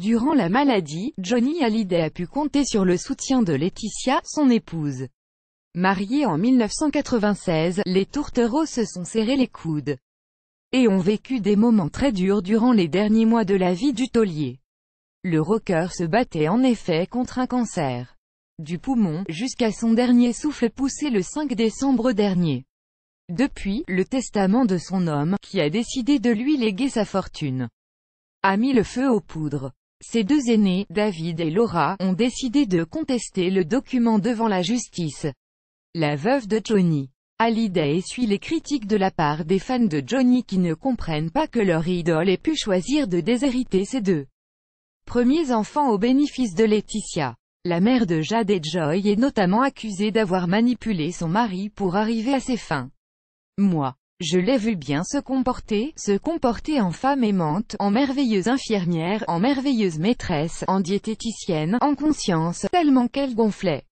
Durant la maladie, Johnny Hallyday a pu compter sur le soutien de Laetitia, son épouse. Mariés en 1996, les tourtereaux se sont serrés les coudes et ont vécu des moments très durs durant les derniers mois de la vie du taulier. Le rocker se battait en effet contre un cancer du poumon, jusqu'à son dernier souffle poussé le 5 décembre dernier. Depuis, le testament de son homme, qui a décidé de lui léguer sa fortune, a mis le feu aux poudres. Ses deux aînés, David et Laura, ont décidé de contester le document devant la justice. La veuve de Johnny. Hallyday essuie les critiques de la part des fans de Johnny qui ne comprennent pas que leur idole ait pu choisir de déshériter ses deux premiers enfants au bénéfice de Laetitia. La mère de Jade et Joy est notamment accusée d'avoir manipulé son mari pour arriver à ses fins. Moi. Je l'ai vu bien se comporter, se comporter en femme aimante, en merveilleuse infirmière, en merveilleuse maîtresse, en diététicienne, en conscience, tellement qu'elle gonflait.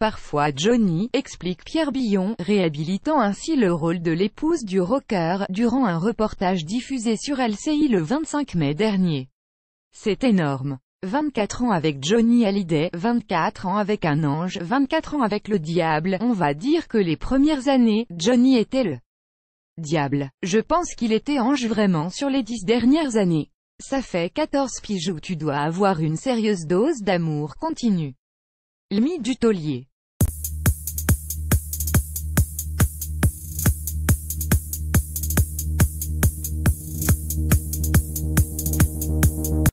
Parfois Johnny, explique Pierre Billon, réhabilitant ainsi le rôle de l'épouse du rocker, durant un reportage diffusé sur LCI le 25 mai dernier. C'est énorme. 24 ans avec Johnny Hallyday, 24 ans avec un ange, 24 ans avec le diable, on va dire que les premières années, Johnny était le Diable, je pense qu'il était ange vraiment sur les dix dernières années. Ça fait quatorze piges tu dois avoir une sérieuse dose d'amour continu. L'mi du taulier.